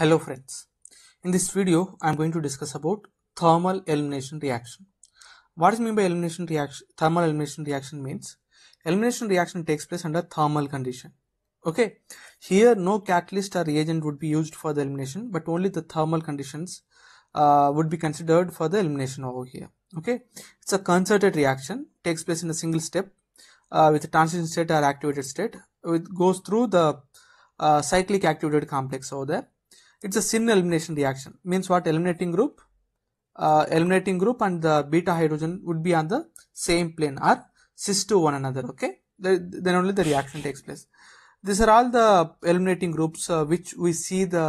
Hello friends. In this video, I am going to discuss about thermal elimination reaction. What is meant by elimination reaction? Thermal elimination reaction means elimination reaction takes place under thermal condition. Okay. Here, no catalyst or reagent would be used for the elimination, but only the thermal conditions uh, would be considered for the elimination over here. Okay. It's a concerted reaction, takes place in a single step uh, with a transition state or activated state. It goes through the uh, cyclic activated complex over there it's a syn elimination reaction means what eliminating group uh, eliminating group and the beta hydrogen would be on the same plane or cis to one another okay then only the reaction takes place these are all the eliminating groups uh, which we see the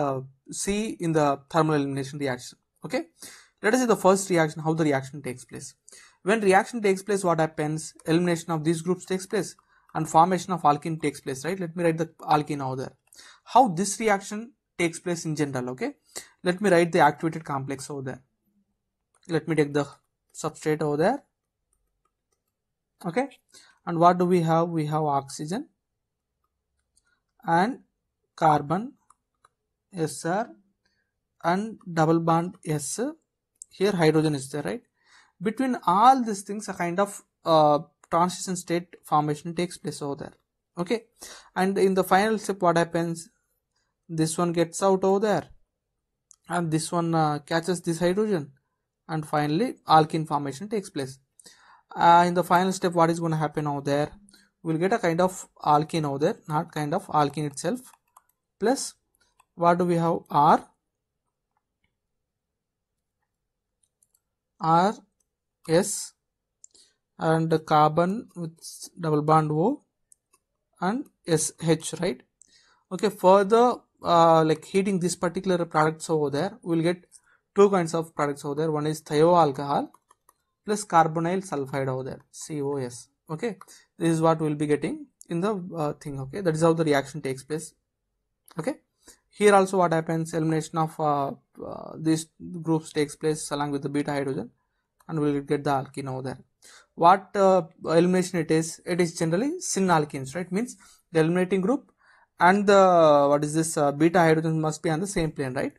see in the thermal elimination reaction okay let us see the first reaction how the reaction takes place when reaction takes place what happens elimination of these groups takes place and formation of alkene takes place right let me write the alkene over there how this reaction takes place in general okay let me write the activated complex over there let me take the substrate over there okay and what do we have we have oxygen and carbon sr and double bond s here hydrogen is there right between all these things a kind of uh, transition state formation takes place over there okay and in the final step what happens this one gets out over there and this one uh, catches this hydrogen and finally alkene formation takes place uh, in the final step what is going to happen over there we'll get a kind of alkene over there not kind of alkene itself plus what do we have r r s and carbon with double bond o and sh right okay further uh, like heating this particular products over there we will get two kinds of products over there one is thioalcohol plus carbonyl sulfide over there COS okay this is what we will be getting in the uh, thing okay that is how the reaction takes place okay here also what happens elimination of uh, uh, these groups takes place along with the beta hydrogen and we will get the alkene over there what uh, elimination it is it is generally syn alkenes right means the eliminating group and the what is this uh, beta hydrogen must be on the same plane right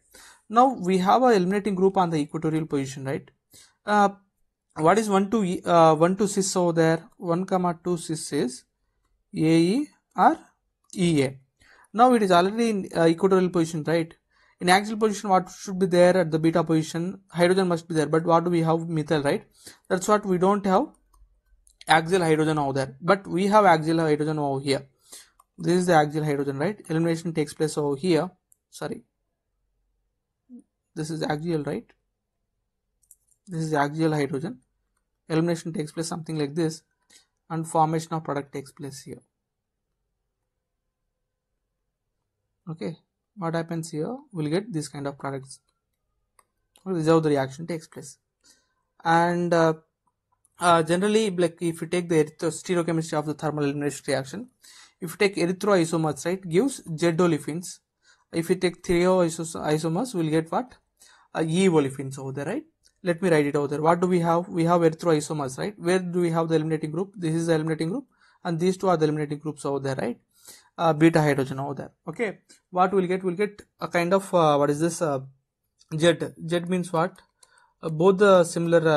now we have a eliminating group on the equatorial position right uh, what is 1 to uh, 1 to 6 over there 1 comma 2 6 is ae or ea now it is already in uh, equatorial position right in axial position what should be there at the beta position hydrogen must be there but what do we have methyl right that's what we don't have axial hydrogen over there but we have axial hydrogen over here this is the axial hydrogen, right? Elimination takes place over here. Sorry. This is axial, right? This is axial hydrogen. Elimination takes place something like this and formation of product takes place here. Okay. What happens here? We'll get this kind of products. This is how the reaction takes place. And uh, uh, generally, like if you take the stereochemistry of the thermal elimination reaction, if you take erythroisomers, right, gives Z-olefins. If you take isomers we'll get what? Uh, E olefins over there, right? Let me write it over there. What do we have? We have erythroisomers, right? Where do we have the eliminating group? This is the eliminating group and these two are the eliminating groups over there, right? Uh, beta hydrogen over there, okay? What we'll get? We'll get a kind of, uh, what is this? Uh, Z. Z means what? Uh, both the similar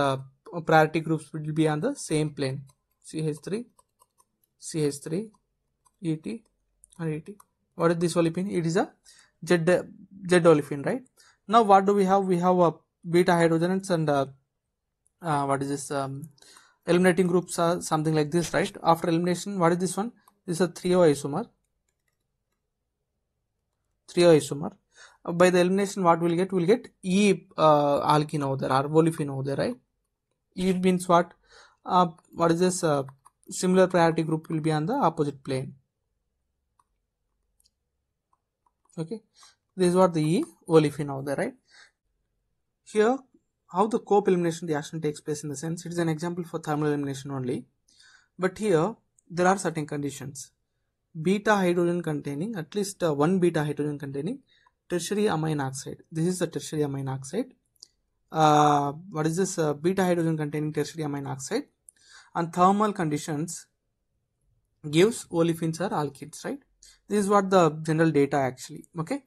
uh, priority groups will be on the same plane. CH3, CH3, 80 or 80 what is this olefin it is a z z olefin right now what do we have we have a beta hydrogens and a, uh, uh, what is this um, eliminating groups are something like this right after elimination what is this one this is a 3o isomer 3o isomer uh, by the elimination what we'll get we'll get e uh, alkene over there or olefin over there right e means what uh, what is this uh, similar priority group will be on the opposite plane okay these what the olefin out there right here how the cope elimination reaction takes place in the sense it is an example for thermal elimination only but here there are certain conditions beta hydrogen containing at least uh, one beta hydrogen containing tertiary amine oxide this is the tertiary amine oxide uh, what is this uh, beta hydrogen containing tertiary amine oxide and thermal conditions gives olefins or alkenes right this is what the general data actually okay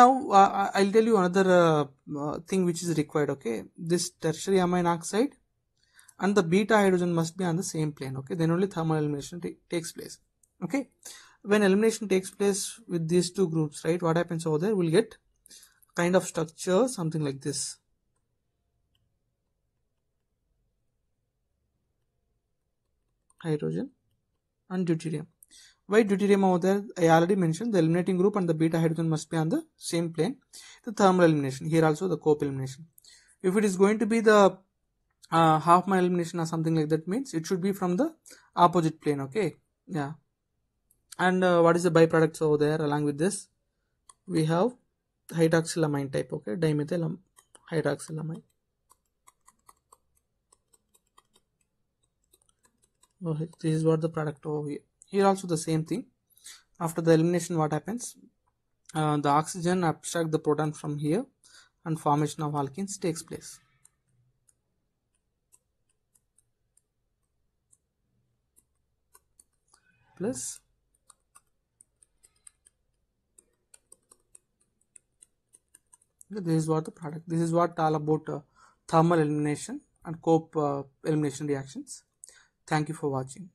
now uh, i'll tell you another uh, uh, thing which is required okay this tertiary amine oxide and the beta hydrogen must be on the same plane okay then only thermal elimination takes place okay when elimination takes place with these two groups right what happens over there we'll get kind of structure something like this hydrogen and deuterium why deuterium over there? I already mentioned the eliminating group and the beta hydrogen must be on the same plane. The thermal elimination, here also the cope elimination. If it is going to be the uh, half my elimination or something like that means it should be from the opposite plane, okay? Yeah. And uh, what is the byproducts over there along with this? We have hydroxylamine type, okay? Dimethyl hydroxylamine. Oh, this is what the product over here here also the same thing after the elimination what happens uh, the oxygen abstract the proton from here and formation of alkenes takes place plus this is what the product this is what all about uh, thermal elimination and cope uh, elimination reactions thank you for watching